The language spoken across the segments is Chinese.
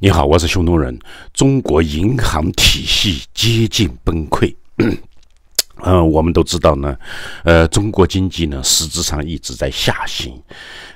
你好，我是熊东人。中国银行体系接近崩溃。嗯，我们都知道呢，呃，中国经济呢实质上一直在下行，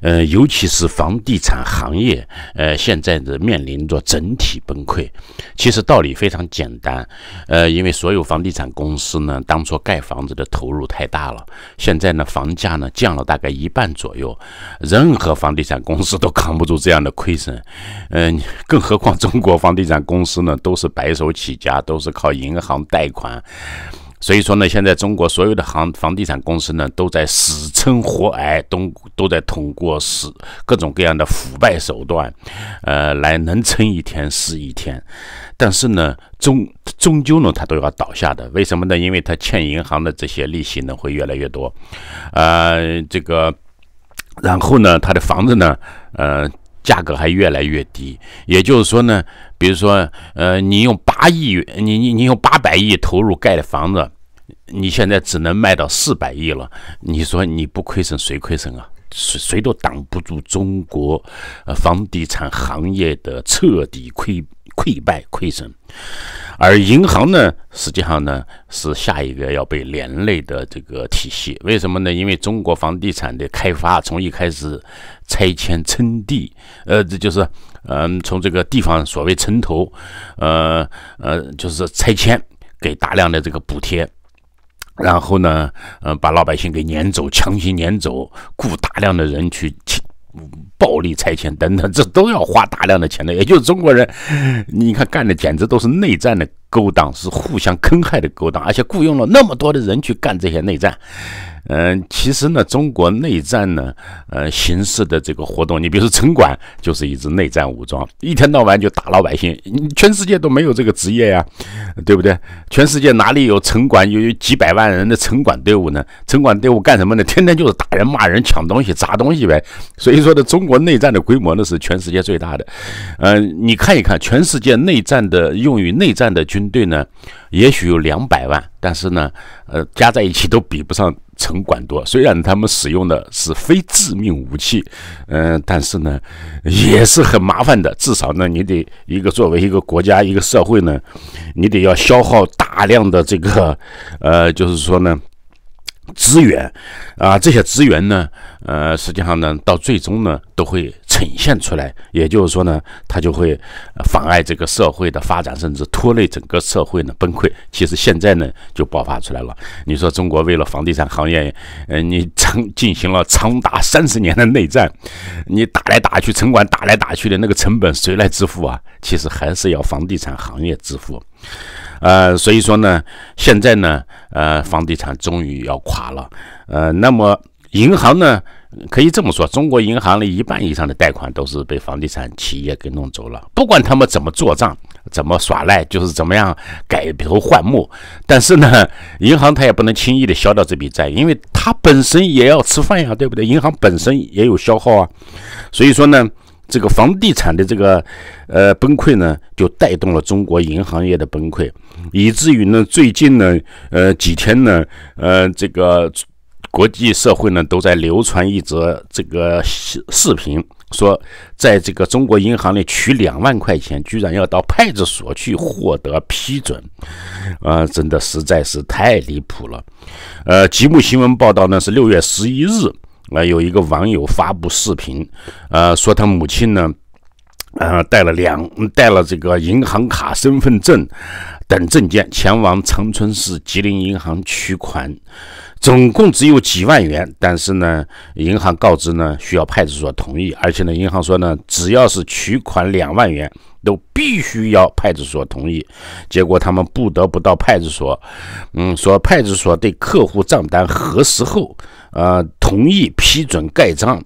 呃，尤其是房地产行业，呃，现在呢面临着整体崩溃。其实道理非常简单，呃，因为所有房地产公司呢当初盖房子的投入太大了，现在呢房价呢降了大概一半左右，任何房地产公司都扛不住这样的亏损。嗯，更何况中国房地产公司呢都是白手起家，都是靠银行贷款。所以说呢，现在中国所有的行房地产公司呢，都在死撑活挨，都都在通过死各种各样的腐败手段，呃，来能撑一天是一天。但是呢，终终究呢，它都要倒下的。为什么呢？因为它欠银行的这些利息呢，会越来越多。呃，这个，然后呢，它的房子呢，呃，价格还越来越低。也就是说呢。比如说，呃，你用八亿元，你你你用八百亿投入盖的房子，你现在只能卖到四百亿了。你说你不亏损谁亏损啊？谁谁都挡不住中国房地产行业的彻底溃溃败、亏损。而银行呢，实际上呢是下一个要被连累的这个体系。为什么呢？因为中国房地产的开发从一开始拆迁称地，呃，这就是。嗯，从这个地方所谓城投，呃呃，就是拆迁给大量的这个补贴，然后呢，呃，把老百姓给撵走，强行撵走，雇大量的人去暴力拆迁等等，这都要花大量的钱的。也就是中国人，你看干的简直都是内战的勾当，是互相坑害的勾当，而且雇佣了那么多的人去干这些内战。嗯，其实呢，中国内战呢，呃，形式的这个活动，你比如说城管就是一支内战武装，一天到晚就打老百姓，全世界都没有这个职业呀，对不对？全世界哪里有城管有几百万人的城管队伍呢？城管队伍干什么呢？天天就是打人、骂人、抢东西、砸东西呗。所以说呢，中国内战的规模呢是全世界最大的。嗯，你看一看，全世界内战的用于内战的军队呢，也许有两百万。但是呢，呃，加在一起都比不上城管多。虽然他们使用的是非致命武器，嗯，但是呢，也是很麻烦的。至少呢，你得一个作为一个国家、一个社会呢，你得要消耗大量的这个，呃，就是说呢。资源，啊，这些资源呢，呃，实际上呢，到最终呢，都会呈现出来，也就是说呢，它就会妨碍这个社会的发展，甚至拖累整个社会的崩溃。其实现在呢，就爆发出来了。你说中国为了房地产行业，嗯，你长进行了长达三十年的内战，你打来打去，城管打来打去的那个成本谁来支付啊？其实还是要房地产行业支付。呃，所以说呢，现在呢，呃，房地产终于要垮了，呃，那么银行呢，可以这么说，中国银行的一半以上的贷款都是被房地产企业给弄走了，不管他们怎么做账，怎么耍赖，就是怎么样改头换面，但是呢，银行它也不能轻易的消掉这笔债，因为它本身也要吃饭呀，对不对？银行本身也有消耗啊，所以说呢。这个房地产的这个，呃，崩溃呢，就带动了中国银行业的崩溃，以至于呢，最近呢，呃，几天呢，呃，这个国际社会呢，都在流传一则这个视视频，说，在这个中国银行里取两万块钱，居然要到派出所去获得批准，啊，真的实在是太离谱了，呃，吉木新闻报道呢是六月十一日。那有一个网友发布视频，呃，说他母亲呢，呃，带了两带了这个银行卡、身份证等证件，前往长春市吉林银行取款，总共只有几万元，但是呢，银行告知呢需要派出所同意，而且呢，银行说呢，只要是取款两万元，都必须要派出所同意，结果他们不得不到派出所，嗯，说派出所对客户账单核实后。呃，同意批准盖章，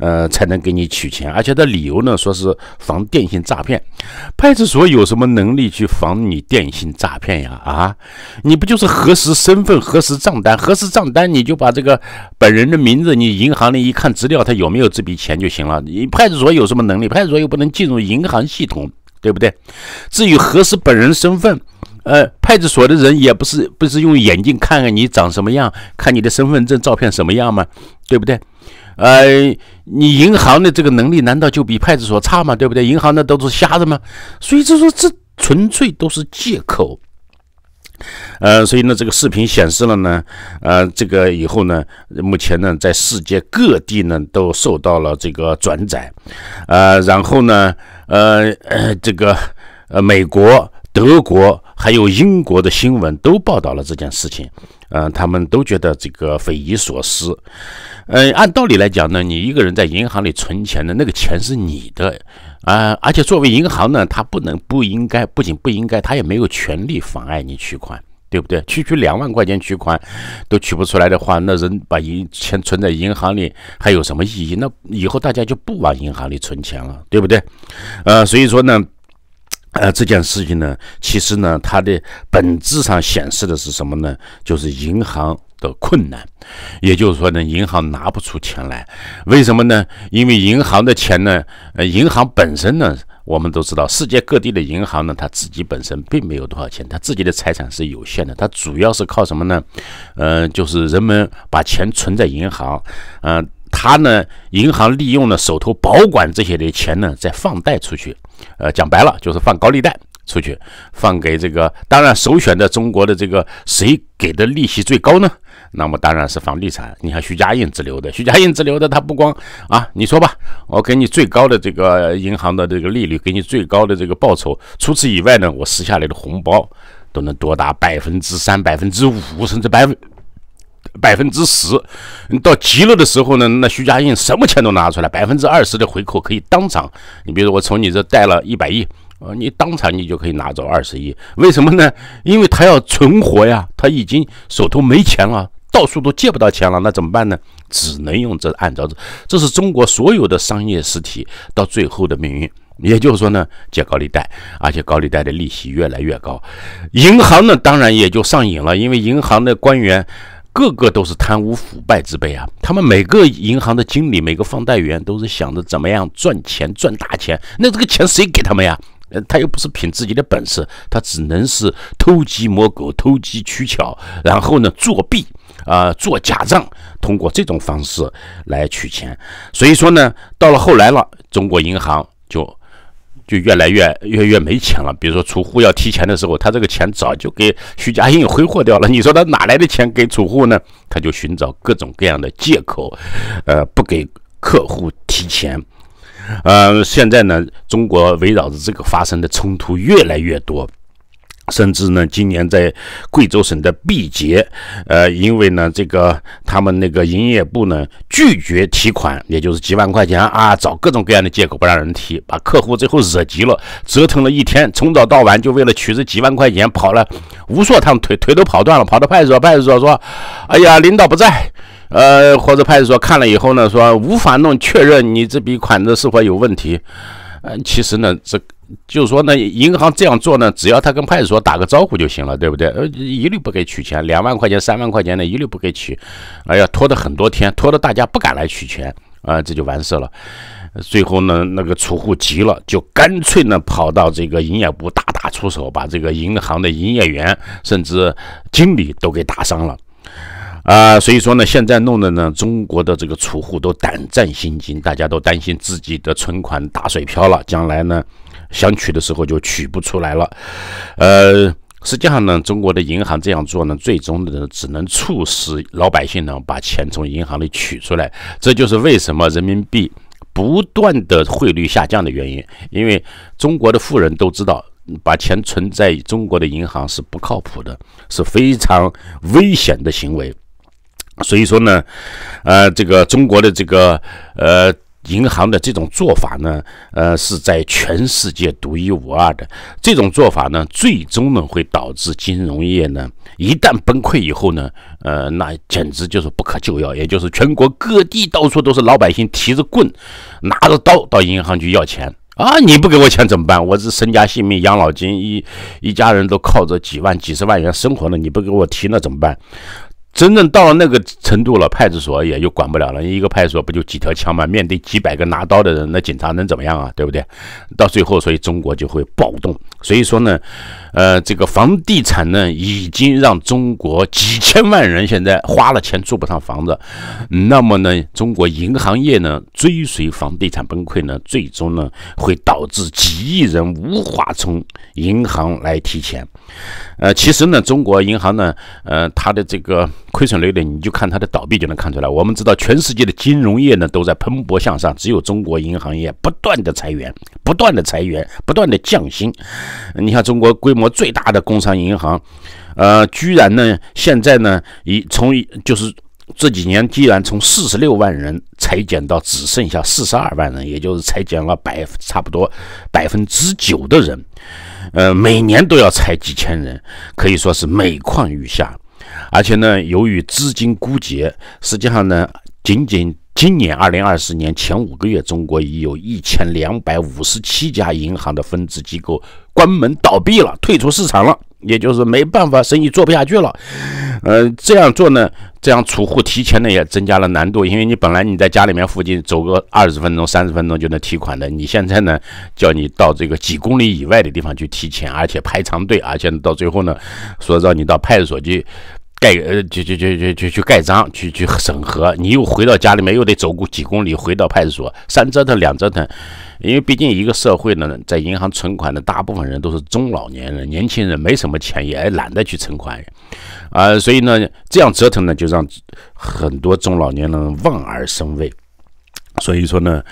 呃，才能给你取钱。而且的理由呢，说是防电信诈骗。派出所有什么能力去防你电信诈骗呀？啊，你不就是核实身份、核实账单、核实账单，你就把这个本人的名字，你银行里一看资料，他有没有这笔钱就行了。你派出所有什么能力？派出所又不能进入银行系统，对不对？至于核实本人身份。呃，派出所的人也不是不是用眼睛看看你长什么样，看你的身份证照片什么样吗？对不对？呃，你银行的这个能力难道就比派出所差吗？对不对？银行的都是瞎的吗？所以就说这纯粹都是借口。呃，所以呢，这个视频显示了呢，呃，这个以后呢，目前呢，在世界各地呢都受到了这个转载，呃，然后呢，呃，这个呃，美国、德国。还有英国的新闻都报道了这件事情，嗯，他们都觉得这个匪夷所思，嗯，按道理来讲呢，你一个人在银行里存钱的那个钱是你的，啊，而且作为银行呢，他不能不应该，不仅不应该，他也没有权利妨碍你取款，对不对？区区两万块钱取款都取不出来的话，那人把银钱存在银行里还有什么意义？那以后大家就不往银行里存钱了，对不对？呃，所以说呢。呃，这件事情呢，其实呢，它的本质上显示的是什么呢？就是银行的困难，也就是说呢，银行拿不出钱来。为什么呢？因为银行的钱呢，呃，银行本身呢，我们都知道，世界各地的银行呢，它自己本身并没有多少钱，它自己的财产是有限的，它主要是靠什么呢？嗯，就是人们把钱存在银行，嗯。他呢？银行利用了手头保管这些的钱呢，再放贷出去。呃，讲白了就是放高利贷出去，放给这个当然首选的中国的这个谁给的利息最高呢？那么当然是房地产。你看徐家印自流的，徐家印自流的，他不光啊，你说吧，我给你最高的这个银行的这个利率，给你最高的这个报酬。除此以外呢，我私下来的红包都能多达百分之三、百分之五，甚至百分。百分之十，你到急了的时候呢，那徐家印什么钱都拿出来，百分之二十的回扣可以当场。你比如我从你这贷了一百亿，呃，你当场你就可以拿走二十亿。为什么呢？因为他要存活呀，他已经手头没钱了，到处都借不到钱了，那怎么办呢？只能用这按照这，这是中国所有的商业实体到最后的命运。也就是说呢，借高利贷，而且高利贷的利息越来越高，银行呢当然也就上瘾了，因为银行的官员。个个都是贪污腐败之辈啊！他们每个银行的经理，每个放贷员，都是想着怎么样赚钱，赚大钱。那这个钱谁给他们呀？他又不是凭自己的本事，他只能是偷鸡摸狗、偷机取巧，然后呢作弊啊、做假账，通过这种方式来取钱。所以说呢，到了后来了，中国银行就。就越来越越越没钱了。比如说，储户要提钱的时候，他这个钱早就给徐家印挥霍掉了。你说他哪来的钱给储户呢？他就寻找各种各样的借口，呃，不给客户提钱。嗯，现在呢，中国围绕着这个发生的冲突越来越多。甚至呢，今年在贵州省的毕节，呃，因为呢，这个他们那个营业部呢拒绝提款，也就是几万块钱啊，找各种各样的借口不让人提，把客户最后惹急了，折腾了一天，从早到晚就为了取这几万块钱跑了无数趟，腿腿都跑断了，跑到派出所派出所说，哎呀，领导不在，呃，或者派出所看了以后呢，说无法弄确认你这笔款子是否有问题，嗯，其实呢，这。就是说，呢，银行这样做呢，只要他跟派出所打个招呼就行了，对不对？呃，一律不给取钱，两万块钱、三万块钱呢，一律不给取。哎呀，拖的很多天，拖的大家不敢来取钱啊，这就完事了。最后呢，那个储户急了，就干脆呢跑到这个营业部大打出手，把这个银行的营业员甚至经理都给打伤了。啊，所以说呢，现在弄的呢，中国的这个储户都胆战心惊，大家都担心自己的存款打水漂了，将来呢，想取的时候就取不出来了。呃，实际上呢，中国的银行这样做呢，最终的只能促使老百姓呢把钱从银行里取出来，这就是为什么人民币不断的汇率下降的原因。因为中国的富人都知道，把钱存在中国的银行是不靠谱的，是非常危险的行为。所以说呢，呃，这个中国的这个呃银行的这种做法呢，呃，是在全世界独一无二的。这种做法呢，最终呢会导致金融业呢一旦崩溃以后呢，呃，那简直就是不可救药。也就是全国各地到处都是老百姓提着棍，拿着刀到银行去要钱啊！你不给我钱怎么办？我是身家性命、养老金一一家人都靠着几万、几十万元生活呢，你不给我提那怎么办？真正到了那个程度了，派出所也就管不了了。一个派出所不就几条枪吗？面对几百个拿刀的人，那警察能怎么样啊？对不对？到最后，所以中国就会暴动。所以说呢，呃，这个房地产呢，已经让中国几千万人现在花了钱住不上房子。那么呢，中国银行业呢，追随房地产崩溃呢，最终呢，会导致几亿人无法从银行来提钱。呃，其实呢，中国银行呢，呃，它的这个。亏损累累，你就看它的倒闭就能看出来。我们知道，全世界的金融业呢都在蓬勃向上，只有中国银行业不断的裁员、不断的裁员、不断的降薪。你像中国规模最大的工商银行，呃，居然呢现在呢一从就是这几年居然从四十六万人裁减到只剩下四十二万人，也就是裁减了百差不多百分之九的人，呃，每年都要裁几千人，可以说是每况愈下。而且呢，由于资金枯竭，实际上呢，仅仅今年二零二四年前五个月，中国已有一千两百五十七家银行的分支机构关门倒闭了，退出市场了，也就是没办法，生意做不下去了。呃，这样做呢，这样储户提前呢也增加了难度，因为你本来你在家里面附近走个二十分钟、三十分钟就能提款的，你现在呢叫你到这个几公里以外的地方去提钱，而且排长队，而且到最后呢，说让你到派出所去。盖呃，去去去去去去盖章，去去审核，你又回到家里面，又得走几公里回到派出所，三折腾两折腾，因为毕竟一个社会呢，在银行存款的大部分人都是中老年人，年轻人没什么钱，也懒得去存款，啊，所以呢，这样折腾呢，就让很多中老年人望而生畏。所以说呢，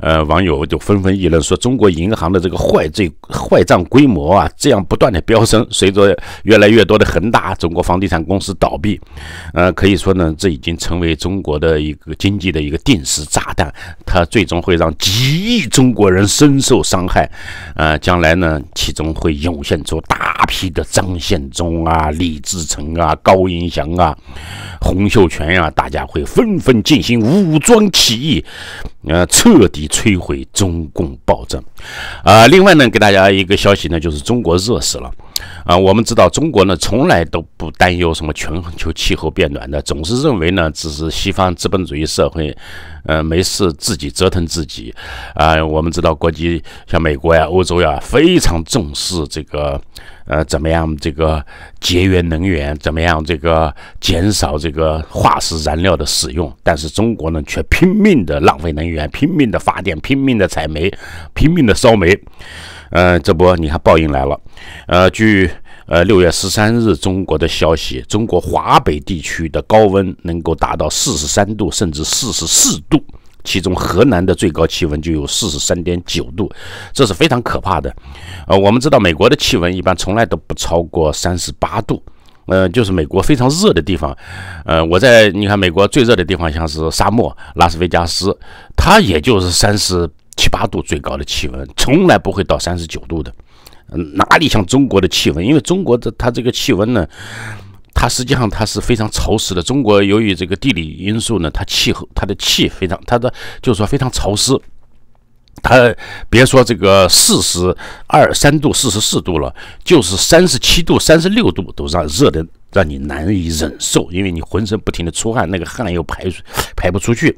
呃，网友就纷纷议论说，中国银行的这个坏罪坏账规模啊，这样不断的飙升，随着越来越多的恒大、中国房地产公司倒闭，呃，可以说呢，这已经成为中国的一个经济的一个定时炸弹，它最终会让几亿中国人深受伤害，呃，将来呢，其中会涌现出大批的张献忠啊、李自成啊、高迎祥啊、洪秀全呀，大家会纷纷进行武装起义。呃，彻底摧毁中共暴政。啊，另外呢，给大家一个消息呢，就是中国热死了。啊，我们知道中国呢，从来都不担忧什么全球气候变暖的，总是认为呢，只是西方资本主义社会，呃，没事自己折腾自己。啊，我们知道国际像美国呀、欧洲呀，非常重视这个，呃，怎么样这个节约能源，怎么样这个减少这个化石燃料的使用，但是中国呢，却拼命的浪费能源，拼命的发电，拼命的采煤，拼命的烧煤。呃，这不，你看报应来了。呃，据呃六月十三日中国的消息，中国华北地区的高温能够达到四十三度甚至四十四度，其中河南的最高气温就有四十三点九度，这是非常可怕的。呃，我们知道美国的气温一般从来都不超过三十八度，呃，就是美国非常热的地方。呃，我在你看美国最热的地方像是沙漠拉斯维加斯，它也就是三十。七八度最高的气温，从来不会到三十九度的，哪里像中国的气温？因为中国的它这个气温呢，它实际上它是非常潮湿的。中国由于这个地理因素呢，它气候它的气非常它的就是说非常潮湿。它别说这个四十二三度、四十四度了，就是三十七度、三十六度都让热的让你难以忍受，因为你浑身不停的出汗，那个汗又排排不出去。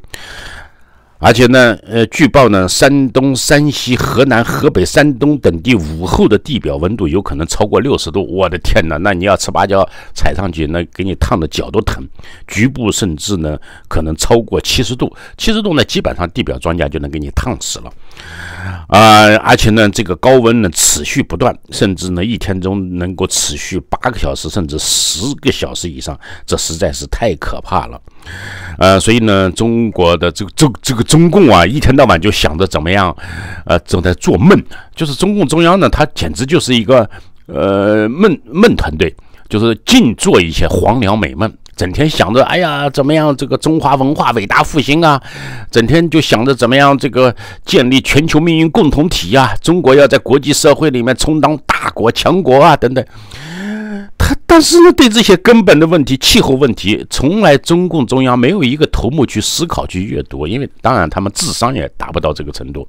而且呢，呃，据报呢，山东、山西、河南、河北、山东等地午后的地表温度有可能超过六十度。我的天哪，那你要吃芭蕉踩上去，那给你烫的脚都疼。局部甚至呢，可能超过七十度。七十度呢，基本上地表庄稼就能给你烫死了。啊，而且呢，这个高温呢持续不断，甚至呢一天中能够持续八个小时，甚至十个小时以上，这实在是太可怕了。呃，所以呢，中国的这个、这、这个中共啊，一天到晚就想着怎么样，呃，正在做梦，就是中共中央呢，它简直就是一个呃梦梦团队，就是尽做一些黄粱美梦。整天想着，哎呀，怎么样？这个中华文化伟大复兴啊！整天就想着怎么样？这个建立全球命运共同体啊！中国要在国际社会里面充当大国强国啊！等等。但是呢，对这些根本的问题，气候问题，从来中共中央没有一个头目去思考、去阅读，因为当然他们智商也达不到这个程度。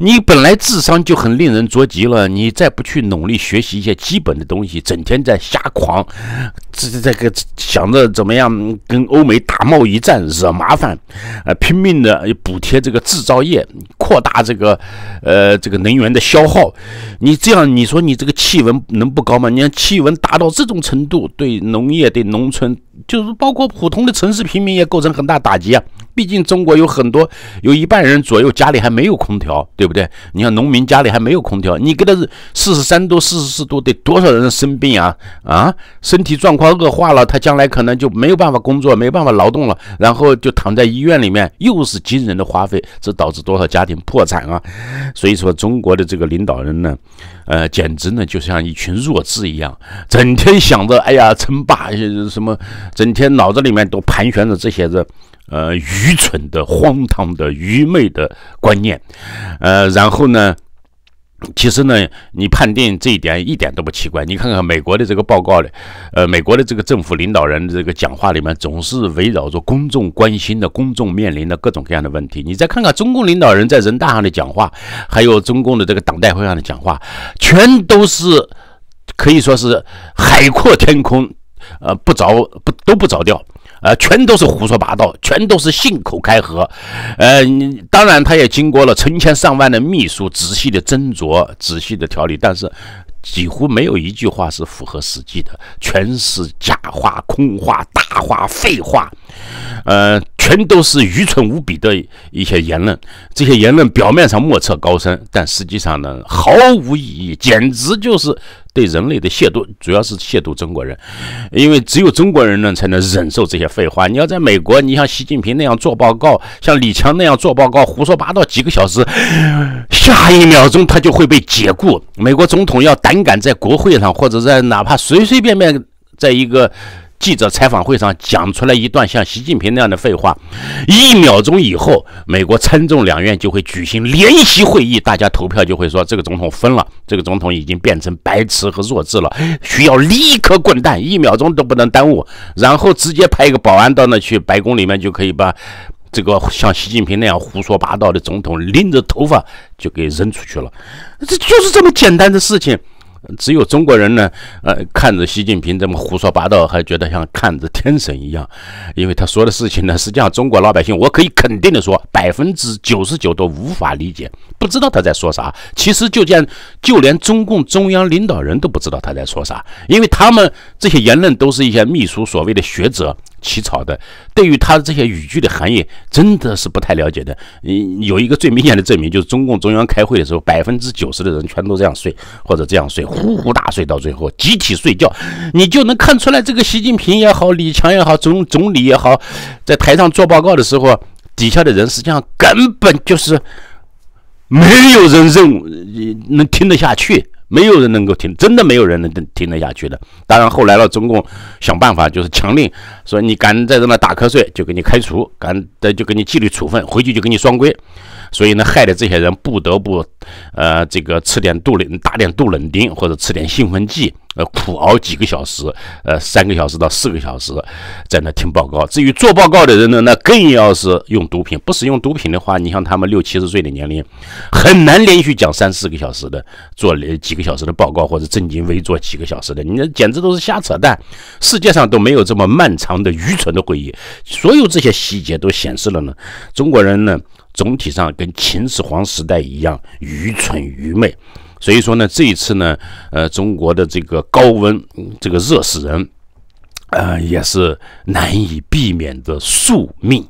你本来智商就很令人着急了，你再不去努力学习一些基本的东西，整天在瞎狂，这这个想着怎么样跟欧美打贸易战，惹麻烦，呃，拼命的补贴这个制造业，扩大这个，呃，这个能源的消耗。你这样，你说你这个气温能不高吗？你像气温达到这种。程度对农业对农村。就是包括普通的城市平民也构成很大打击啊！毕竟中国有很多有一半人左右家里还没有空调，对不对？你看农民家里还没有空调，你给他四十三度、四十四度，得多少人生病啊？啊，身体状况恶化了，他将来可能就没有办法工作，没有办法劳动了，然后就躺在医院里面，又是惊人的花费，这导致多少家庭破产啊！所以说中国的这个领导人呢，呃，简直呢就像一群弱智一样，整天想着哎呀称霸一些什么。整天脑子里面都盘旋着这些的，呃，愚蠢的、荒唐的、愚昧的观念，呃，然后呢，其实呢，你判定这一点一点都不奇怪。你看看美国的这个报告，呃，美国的这个政府领导人这个讲话里面总是围绕着公众关心的、公众面临的各种各样的问题。你再看看中共领导人，在人大上的讲话，还有中共的这个党代会上的讲话，全都是可以说是海阔天空。呃，不着不都不着调，呃，全都是胡说八道，全都是信口开河，呃，当然他也经过了成千上万的秘书仔细的斟酌、仔细的调理，但是几乎没有一句话是符合实际的，全是假话、空话、大话、废话，呃，全都是愚蠢无比的一些言论。这些言论表面上莫测高深，但实际上呢，毫无意义，简直就是。对人类的亵渎，主要是亵渎中国人，因为只有中国人呢才能忍受这些废话。你要在美国，你像习近平那样做报告，像李强那样做报告，胡说八道几个小时，下一秒钟他就会被解雇。美国总统要胆敢在国会上，或者在哪怕随随便便在一个。记者，采访会上讲出来一段像习近平那样的废话，一秒钟以后，美国参众两院就会举行联席会议，大家投票就会说这个总统疯了，这个总统已经变成白痴和弱智了，需要立刻滚蛋，一秒钟都不能耽误，然后直接派一个保安到那去，白宫里面就可以把这个像习近平那样胡说八道的总统拎着头发就给扔出去了，这就是这么简单的事情。只有中国人呢，呃，看着习近平这么胡说八道，还觉得像看着天神一样，因为他说的事情呢，实际上中国老百姓，我可以肯定的说，百分之九十九都无法理解。不知道他在说啥。其实，就见就连中共中央领导人都不知道他在说啥，因为他们这些言论都是一些秘书所谓的学者起草的。对于他的这些语句的含义，真的是不太了解的。你有一个最明显的证明，就是中共中央开会的时候，百分之九十的人全都这样睡，或者这样睡，呼呼大睡到最后集体睡觉，你就能看出来，这个习近平也好，李强也好，总总理也好，在台上做报告的时候，底下的人实际上根本就是。没有人认能听得下去，没有人能够听，真的没有人能听得下去的。当然，后来了中共想办法，就是强令说，你敢在这那打瞌睡，就给你开除；敢的就给你纪律处分，回去就给你双规。所以呢，害得这些人不得不，呃，这个吃点杜冷打点杜冷丁，或者吃点兴奋剂，呃，苦熬几个小时，呃，三个小时到四个小时，在那听报告。至于做报告的人呢，那更要是用毒品。不使用毒品的话，你像他们六七十岁的年龄，很难连续讲三四个小时的，做几个小时的报告，或者正襟危坐几个小时的，你那简直都是瞎扯淡。世界上都没有这么漫长的愚蠢的会议。所有这些细节都显示了呢，中国人呢。总体上跟秦始皇时代一样愚蠢愚昧，所以说呢，这一次呢，呃，中国的这个高温，这个热死人，呃，也是难以避免的宿命。